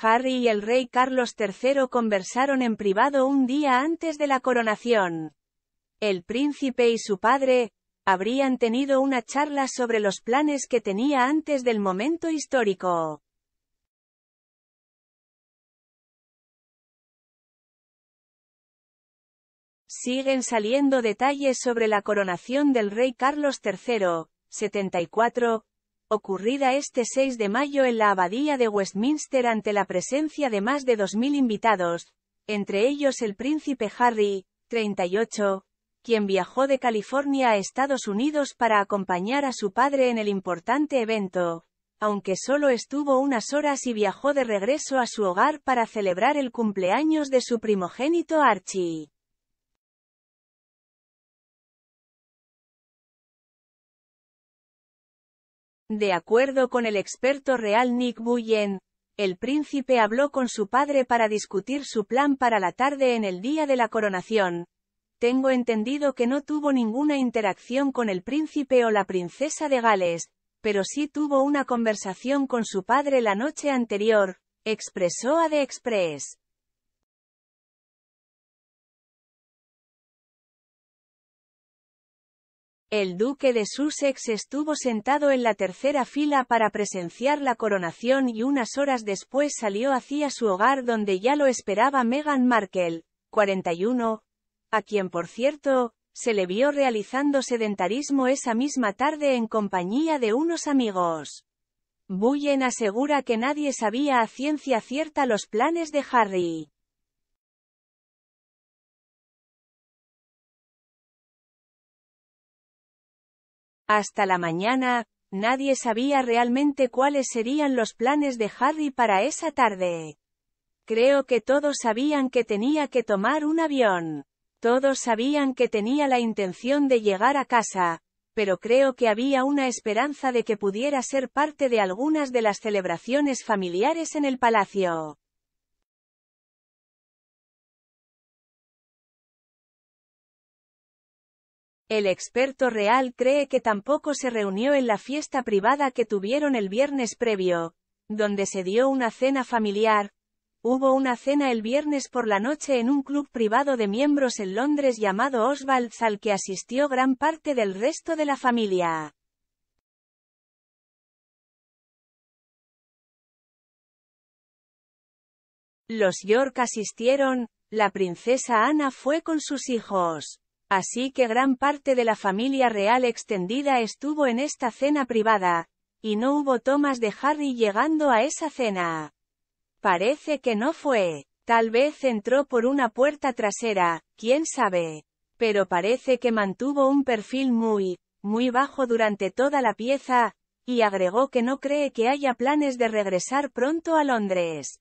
Harry y el rey Carlos III conversaron en privado un día antes de la coronación. El príncipe y su padre, habrían tenido una charla sobre los planes que tenía antes del momento histórico. Siguen saliendo detalles sobre la coronación del rey Carlos III, 74, ocurrida este 6 de mayo en la Abadía de Westminster ante la presencia de más de 2.000 invitados, entre ellos el príncipe Harry, 38, quien viajó de California a Estados Unidos para acompañar a su padre en el importante evento, aunque solo estuvo unas horas y viajó de regreso a su hogar para celebrar el cumpleaños de su primogénito Archie. De acuerdo con el experto real Nick Buyen, el príncipe habló con su padre para discutir su plan para la tarde en el día de la coronación. Tengo entendido que no tuvo ninguna interacción con el príncipe o la princesa de Gales, pero sí tuvo una conversación con su padre la noche anterior, expresó a The Express. El duque de Sussex estuvo sentado en la tercera fila para presenciar la coronación y unas horas después salió hacia su hogar donde ya lo esperaba Meghan Markle, 41, a quien por cierto, se le vio realizando sedentarismo esa misma tarde en compañía de unos amigos. Bullen asegura que nadie sabía a ciencia cierta los planes de Harry. Hasta la mañana, nadie sabía realmente cuáles serían los planes de Harry para esa tarde. Creo que todos sabían que tenía que tomar un avión. Todos sabían que tenía la intención de llegar a casa, pero creo que había una esperanza de que pudiera ser parte de algunas de las celebraciones familiares en el palacio. El experto real cree que tampoco se reunió en la fiesta privada que tuvieron el viernes previo, donde se dio una cena familiar. Hubo una cena el viernes por la noche en un club privado de miembros en Londres llamado Oswald's al que asistió gran parte del resto de la familia. Los York asistieron, la princesa Ana fue con sus hijos. Así que gran parte de la familia real extendida estuvo en esta cena privada, y no hubo tomas de Harry llegando a esa cena. Parece que no fue. Tal vez entró por una puerta trasera, quién sabe. Pero parece que mantuvo un perfil muy, muy bajo durante toda la pieza, y agregó que no cree que haya planes de regresar pronto a Londres.